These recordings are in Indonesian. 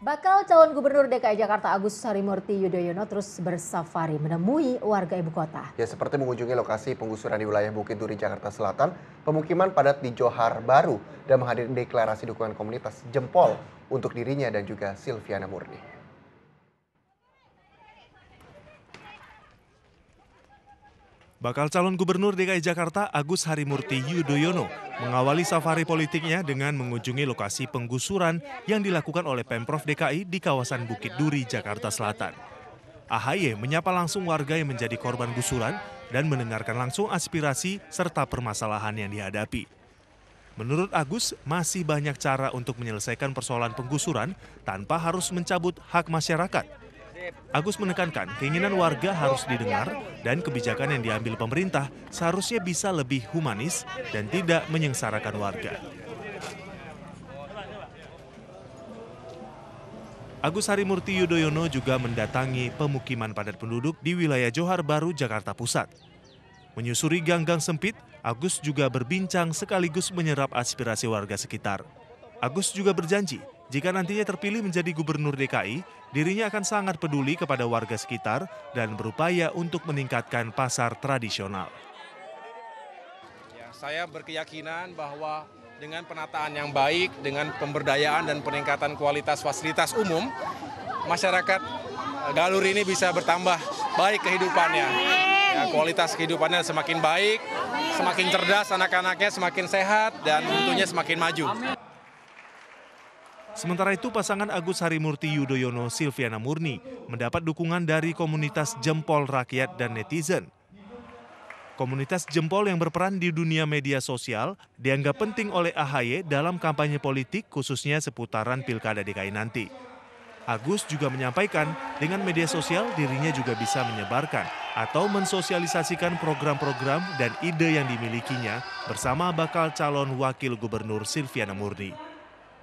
Bakal calon gubernur DKI Jakarta Agus Sarimurti Yudhoyono terus bersafari menemui warga ibu kota. Ya seperti mengunjungi lokasi penggusuran di wilayah Bukit Duri Jakarta Selatan, pemukiman padat di Johar Baru dan menghadiri deklarasi dukungan komunitas Jempol untuk dirinya dan juga Silviana Murni. Bakal calon gubernur DKI Jakarta Agus Harimurti Yudhoyono mengawali safari politiknya dengan mengunjungi lokasi penggusuran yang dilakukan oleh Pemprov DKI di kawasan Bukit Duri, Jakarta Selatan. AHY menyapa langsung warga yang menjadi korban gusuran dan mendengarkan langsung aspirasi serta permasalahan yang dihadapi. Menurut Agus, masih banyak cara untuk menyelesaikan persoalan penggusuran tanpa harus mencabut hak masyarakat, Agus menekankan keinginan warga harus didengar dan kebijakan yang diambil pemerintah seharusnya bisa lebih humanis dan tidak menyengsarakan warga. Agus Harimurti Yudhoyono juga mendatangi pemukiman padat penduduk di wilayah Johar Baru, Jakarta Pusat. Menyusuri gang-gang sempit, Agus juga berbincang sekaligus menyerap aspirasi warga sekitar. Agus juga berjanji jika nantinya terpilih menjadi gubernur DKI, dirinya akan sangat peduli kepada warga sekitar dan berupaya untuk meningkatkan pasar tradisional. Ya, saya berkeyakinan bahwa dengan penataan yang baik, dengan pemberdayaan dan peningkatan kualitas fasilitas umum, masyarakat Galur eh, ini bisa bertambah baik kehidupannya. Ya, kualitas kehidupannya semakin baik, semakin cerdas anak-anaknya, semakin sehat, dan tentunya semakin maju. Sementara itu pasangan Agus Harimurti Yudhoyono Silviana Murni mendapat dukungan dari komunitas jempol rakyat dan netizen. Komunitas jempol yang berperan di dunia media sosial dianggap penting oleh AHY dalam kampanye politik khususnya seputaran Pilkada DKI nanti. Agus juga menyampaikan dengan media sosial dirinya juga bisa menyebarkan atau mensosialisasikan program-program dan ide yang dimilikinya bersama bakal calon wakil gubernur Silviana Murni.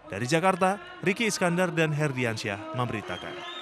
Dari Jakarta, Riki Iskandar dan Herdiansyah memberitakan.